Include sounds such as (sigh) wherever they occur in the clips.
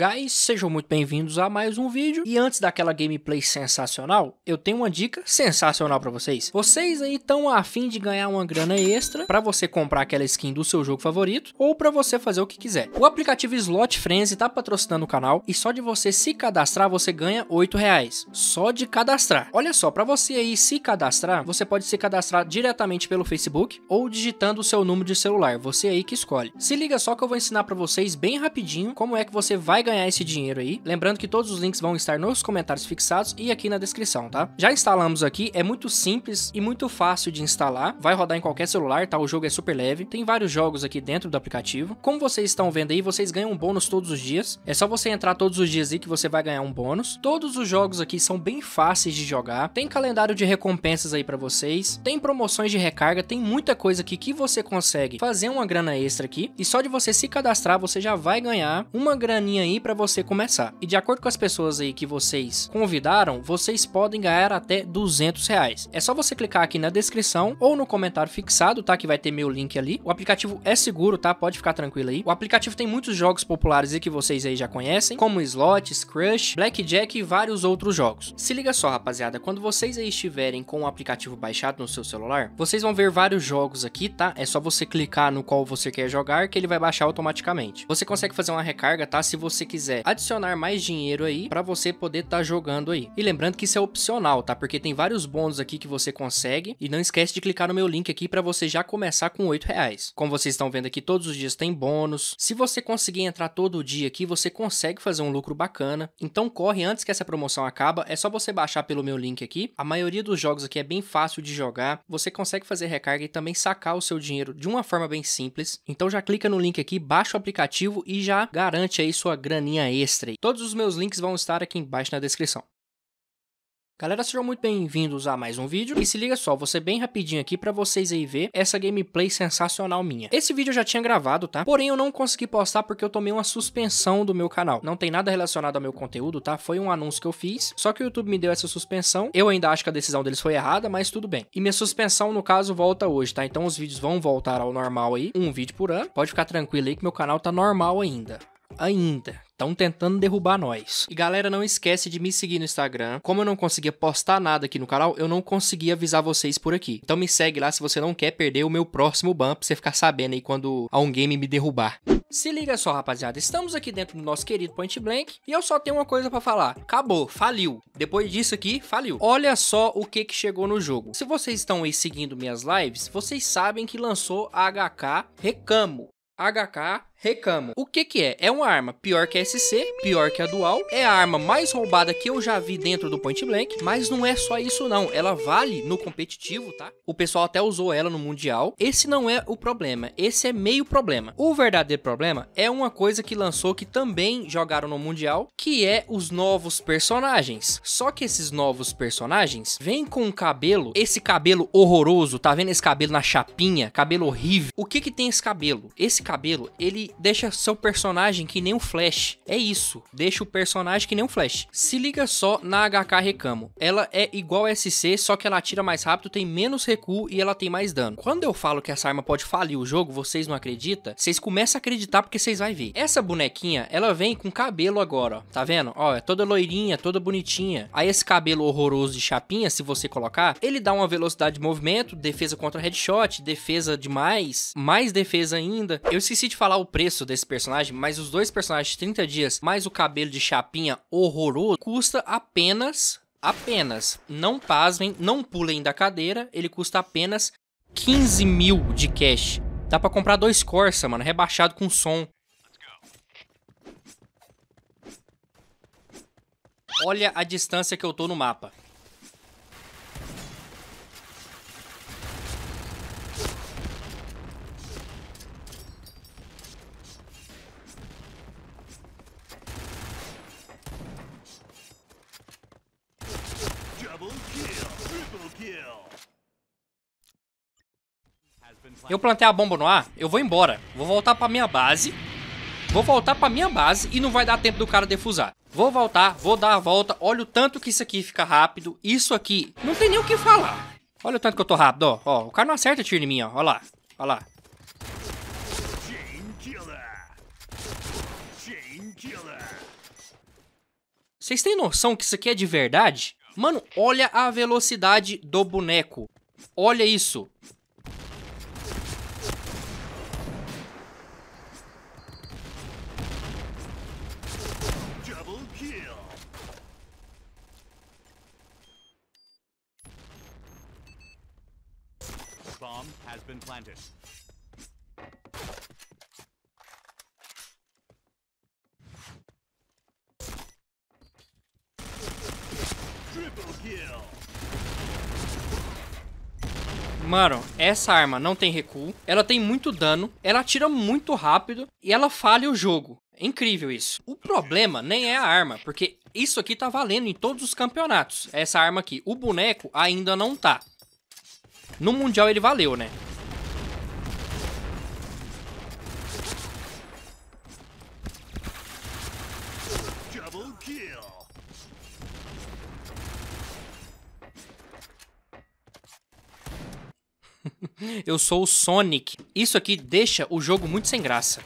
Guys, sejam muito bem-vindos a mais um vídeo. E antes daquela gameplay sensacional, eu tenho uma dica sensacional para vocês. Vocês aí estão afim de ganhar uma grana extra para você comprar aquela skin do seu jogo favorito ou para você fazer o que quiser. O aplicativo Slot Frenzy tá patrocinando o canal e só de você se cadastrar você ganha 8 reais. Só de cadastrar. Olha só, para você aí se cadastrar, você pode se cadastrar diretamente pelo Facebook ou digitando o seu número de celular, você aí que escolhe. Se liga só que eu vou ensinar para vocês bem rapidinho como é que você vai ganhar esse dinheiro aí. Lembrando que todos os links vão estar nos comentários fixados e aqui na descrição, tá? Já instalamos aqui, é muito simples e muito fácil de instalar. Vai rodar em qualquer celular, tá? O jogo é super leve. Tem vários jogos aqui dentro do aplicativo. Como vocês estão vendo aí, vocês ganham um bônus todos os dias. É só você entrar todos os dias aí que você vai ganhar um bônus. Todos os jogos aqui são bem fáceis de jogar. Tem calendário de recompensas aí para vocês. Tem promoções de recarga. Tem muita coisa aqui que você consegue fazer uma grana extra aqui. E só de você se cadastrar, você já vai ganhar uma graninha aí para você começar. E de acordo com as pessoas aí que vocês convidaram, vocês podem ganhar até 200 reais. É só você clicar aqui na descrição ou no comentário fixado, tá? Que vai ter meu link ali. O aplicativo é seguro, tá? Pode ficar tranquilo aí. O aplicativo tem muitos jogos populares e que vocês aí já conhecem, como Slots, Crush, Blackjack e vários outros jogos. Se liga só, rapaziada, quando vocês aí estiverem com o aplicativo baixado no seu celular, vocês vão ver vários jogos aqui, tá? É só você clicar no qual você quer jogar que ele vai baixar automaticamente. Você consegue fazer uma recarga, tá? Se você você quiser adicionar mais dinheiro aí para você poder estar tá jogando aí. E lembrando que isso é opcional, tá? Porque tem vários bônus aqui que você consegue e não esquece de clicar no meu link aqui para você já começar com R$ reais. Como vocês estão vendo aqui, todos os dias tem bônus. Se você conseguir entrar todo dia aqui, você consegue fazer um lucro bacana. Então corre antes que essa promoção acaba, é só você baixar pelo meu link aqui. A maioria dos jogos aqui é bem fácil de jogar. Você consegue fazer recarga e também sacar o seu dinheiro de uma forma bem simples. Então já clica no link aqui, baixa o aplicativo e já garante aí sua graninha extra. Todos os meus links vão estar aqui embaixo na descrição. Galera, sejam muito bem-vindos a mais um vídeo. E se liga só, vou ser bem rapidinho aqui pra vocês aí ver essa gameplay sensacional minha. Esse vídeo eu já tinha gravado, tá? Porém, eu não consegui postar porque eu tomei uma suspensão do meu canal. Não tem nada relacionado ao meu conteúdo, tá? Foi um anúncio que eu fiz, só que o YouTube me deu essa suspensão. Eu ainda acho que a decisão deles foi errada, mas tudo bem. E minha suspensão, no caso, volta hoje, tá? Então os vídeos vão voltar ao normal aí, um vídeo por ano. Pode ficar tranquilo aí que meu canal tá normal ainda ainda. Estão tentando derrubar nós. E galera, não esquece de me seguir no Instagram. Como eu não conseguia postar nada aqui no canal, eu não consegui avisar vocês por aqui. Então me segue lá se você não quer perder o meu próximo ban pra você ficar sabendo aí quando algum game me derrubar. Se liga só, rapaziada, estamos aqui dentro do nosso querido Point Blank e eu só tenho uma coisa para falar. Acabou, faliu. Depois disso aqui, faliu. Olha só o que que chegou no jogo. Se vocês estão aí seguindo minhas lives, vocês sabem que lançou a HK Recamo. HK Recamo. O que que é? É uma arma pior que a SC, pior que a dual, é a arma mais roubada que eu já vi dentro do Point Blank, mas não é só isso não, ela vale no competitivo, tá? O pessoal até usou ela no Mundial. Esse não é o problema, esse é meio problema. O verdadeiro problema é uma coisa que lançou que também jogaram no Mundial, que é os novos personagens. Só que esses novos personagens vêm com um cabelo, esse cabelo horroroso, tá vendo esse cabelo na chapinha? Cabelo horrível. O que que tem esse cabelo? Esse cabelo, ele deixa seu personagem que nem um Flash. É isso, deixa o personagem que nem um Flash. Se liga só na HK Recamo. Ela é igual a SC, só que ela atira mais rápido, tem menos recuo e ela tem mais dano. Quando eu falo que essa arma pode falir o jogo, vocês não acreditam? Vocês começam a acreditar porque vocês vão ver. Essa bonequinha, ela vem com cabelo agora, ó. Tá vendo? Ó, é toda loirinha, toda bonitinha. Aí esse cabelo horroroso de chapinha, se você colocar, ele dá uma velocidade de movimento, defesa contra headshot, defesa demais, mais defesa ainda. Eu esqueci de falar o preço preço desse personagem, mas os dois personagens de 30 dias, mais o cabelo de chapinha horroroso, custa apenas, apenas, não pasmem, não pulem da cadeira, ele custa apenas 15 mil de cash. Dá pra comprar dois Corsa, mano, rebaixado com som. Olha a distância que eu tô no mapa. eu plantei a bomba no ar, eu vou embora. Vou voltar pra minha base. Vou voltar pra minha base e não vai dar tempo do cara defusar. Vou voltar, vou dar a volta. Olha o tanto que isso aqui fica rápido. Isso aqui, não tem nem o que falar. Olha o tanto que eu tô rápido, ó. ó o cara não acerta tiro em mim, ó. Olha lá, olha lá. Vocês têm noção que isso aqui é de verdade? Mano, olha a velocidade do boneco. Olha isso. Bomb has been planted. Triple kill. Mano, essa arma não tem recuo, ela tem muito dano, ela atira muito rápido e ela falha o jogo. É incrível isso. O problema nem é a arma, porque isso aqui tá valendo em todos os campeonatos. Essa arma aqui. O boneco ainda não tá. No Mundial ele valeu, né? (laughs) Eu sou o Sonic. Isso aqui deixa o jogo muito sem graça.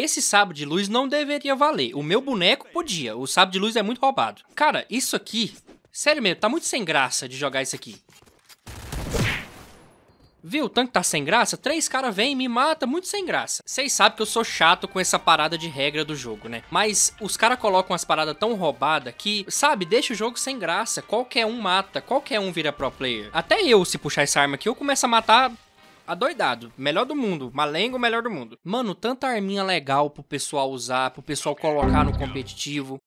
esse sabo de luz não deveria valer. O meu boneco podia. O sabo de luz é muito roubado. Cara, isso aqui. Sério mesmo, tá muito sem graça de jogar isso aqui. Viu, o tanque tá sem graça? Três caras vêm e me mata, muito sem graça. Vocês sabem que eu sou chato com essa parada de regra do jogo, né? Mas os caras colocam as paradas tão roubadas que, sabe, deixa o jogo sem graça. Qualquer um mata, qualquer um vira pro player. Até eu, se puxar essa arma aqui, eu começo a matar adoidado. Melhor do mundo. Malengo, melhor do mundo. Mano, tanta arminha legal pro pessoal usar, pro pessoal colocar no competitivo.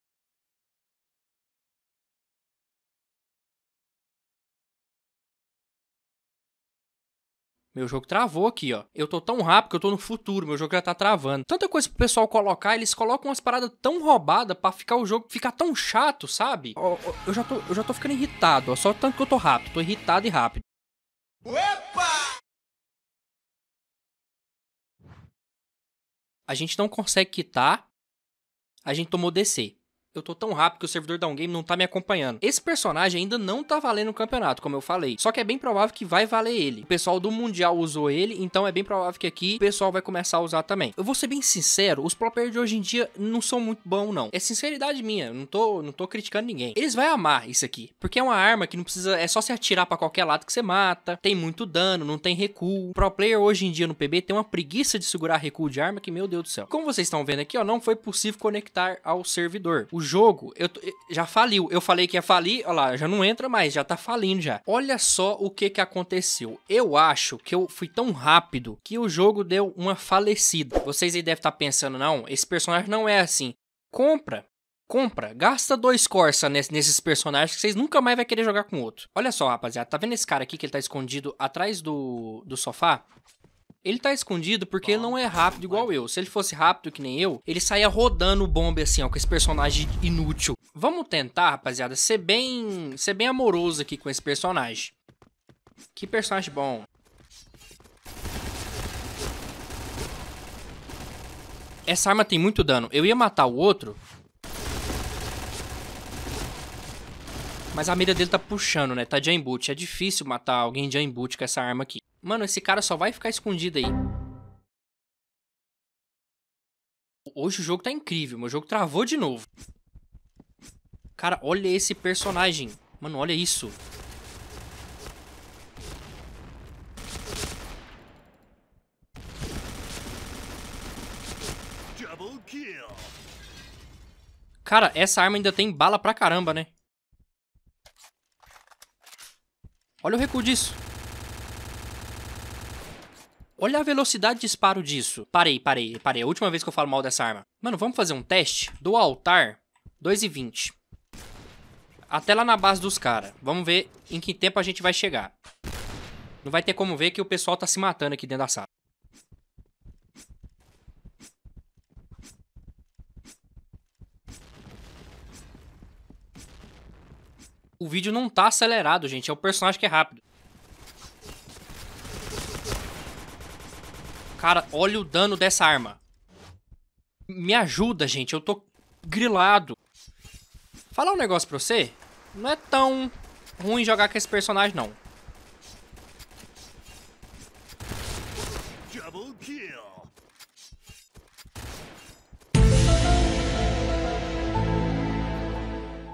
Meu jogo travou aqui, ó. Eu tô tão rápido que eu tô no futuro, meu jogo já tá travando. Tanta coisa pro pessoal colocar, eles colocam umas paradas tão roubadas para ficar o jogo ficar tão chato, sabe? Ó, eu já tô, eu já tô ficando irritado, ó. Só tanto que eu tô rápido, tô irritado e rápido. Opa! a gente não consegue quitar, a gente tomou DC eu tô tão rápido que o servidor da um game não tá me acompanhando. Esse personagem ainda não tá valendo o campeonato, como eu falei. Só que é bem provável que vai valer ele. O pessoal do Mundial usou ele, então é bem provável que aqui o pessoal vai começar a usar também. Eu vou ser bem sincero, os pro players de hoje em dia não são muito bons, não. É sinceridade minha, não tô, não tô criticando ninguém. Eles vão amar isso aqui, porque é uma arma que não precisa, é só se atirar para qualquer lado que você mata, tem muito dano, não tem recuo. O pro player hoje em dia no PB tem uma preguiça de segurar recuo de arma que, meu Deus do céu. Como vocês estão vendo aqui, ó, não foi possível conectar ao servidor. O jogo eu, já faliu. Eu falei que ia falir, olha lá, já não entra mais, já tá falindo já. Olha só o que que aconteceu. Eu acho que eu fui tão rápido que o jogo deu uma falecida. Vocês aí devem estar tá pensando, não, esse personagem não é assim. Compra, compra, gasta dois Corsa nesses personagens que vocês nunca mais vai querer jogar com outro. Olha só, rapaziada, tá vendo esse cara aqui que ele tá escondido atrás do, do sofá? Ele tá escondido porque ele não é rápido igual eu. Se ele fosse rápido que nem eu, ele saía rodando o bombe assim, ó, com esse personagem inútil. Vamos tentar, rapaziada, ser bem, ser bem amoroso aqui com esse personagem. Que personagem bom. Essa arma tem muito dano. Eu ia matar o outro. Mas a mira dele tá puxando, né? Tá de aimboot. É difícil matar alguém de aimboot com essa arma aqui. Mano, esse cara só vai ficar escondido aí. Hoje o jogo tá incrível. Meu jogo travou de novo. Cara, olha esse personagem. Mano, olha isso. Cara, essa arma ainda tem bala pra caramba, né? Olha o recuo disso. Olha a velocidade de disparo disso. Parei, parei, parei. É a última vez que eu falo mal dessa arma. Mano, vamos fazer um teste? Do altar, 2,20. Até lá na base dos caras. Vamos ver em que tempo a gente vai chegar. Não vai ter como ver que o pessoal tá se matando aqui dentro da sala. O vídeo não tá acelerado, gente. É o personagem que é rápido. Cara, olha o dano dessa arma. Me ajuda, gente. Eu tô grilado. Falar um negócio pra você. Não é tão ruim jogar com esse personagem, não.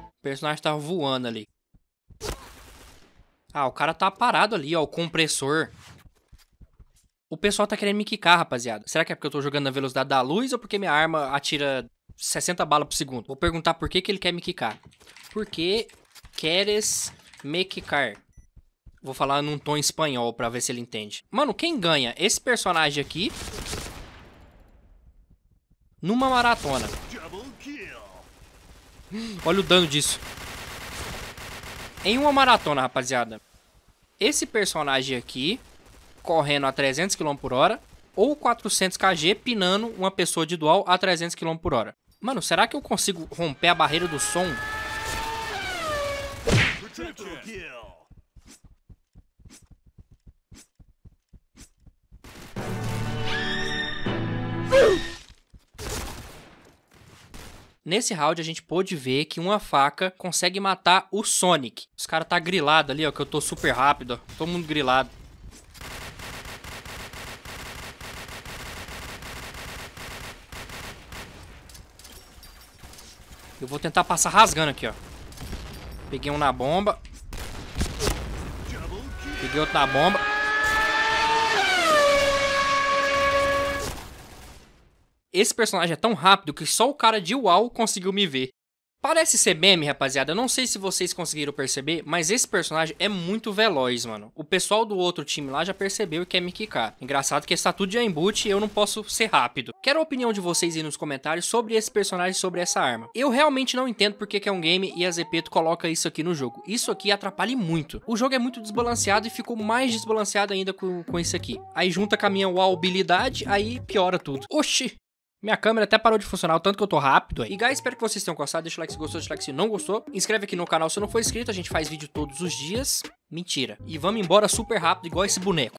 O personagem tá voando ali. Ah, o cara tá parado ali, ó. O compressor. O pessoal tá querendo me quicar, rapaziada. Será que é porque eu tô jogando na velocidade da luz ou porque minha arma atira 60 balas por segundo? Vou perguntar por que, que ele quer me quicar. Porque queres me quicar? Vou falar num tom espanhol pra ver se ele entende. Mano, quem ganha? Esse personagem aqui. Numa maratona. Olha o dano disso. Em uma maratona, rapaziada. Esse personagem aqui correndo a 300 km por hora ou 400 kg pinando uma pessoa de dual a 300 km por hora. Mano, será que eu consigo romper a barreira do som? Nesse round a gente pôde ver que uma faca consegue matar o Sonic. Os caras tá grilado ali, ó, que eu tô super rápido, ó. Todo mundo grilado. Eu vou tentar passar rasgando aqui, ó. Peguei um na bomba. Peguei outro na bomba. Esse personagem é tão rápido que só o cara de UAU conseguiu me ver. Parece ser meme, rapaziada. Eu não sei se vocês conseguiram perceber, mas esse personagem é muito veloz, mano. O pessoal do outro time lá já percebeu e quer me quicar. Engraçado que está tudo de embute e eu não posso ser rápido. Quero a opinião de vocês aí nos comentários sobre esse personagem, sobre essa arma. Eu realmente não entendo porque que é um game e a Zepeto coloca isso aqui no jogo. Isso aqui atrapalha muito. O jogo é muito desbalanceado e ficou mais desbalanceado ainda com, com isso aqui. Aí junta com a minha habilidade, aí piora tudo. Oxi! Minha câmera até parou de funcionar, o tanto que eu tô rápido aí. E, guys, espero que vocês tenham gostado. Deixa o like se gostou, deixa o like se não gostou. Inscreve aqui no canal se não for inscrito. A gente faz vídeo todos os dias. Mentira. E vamos embora super rápido, igual esse boneco.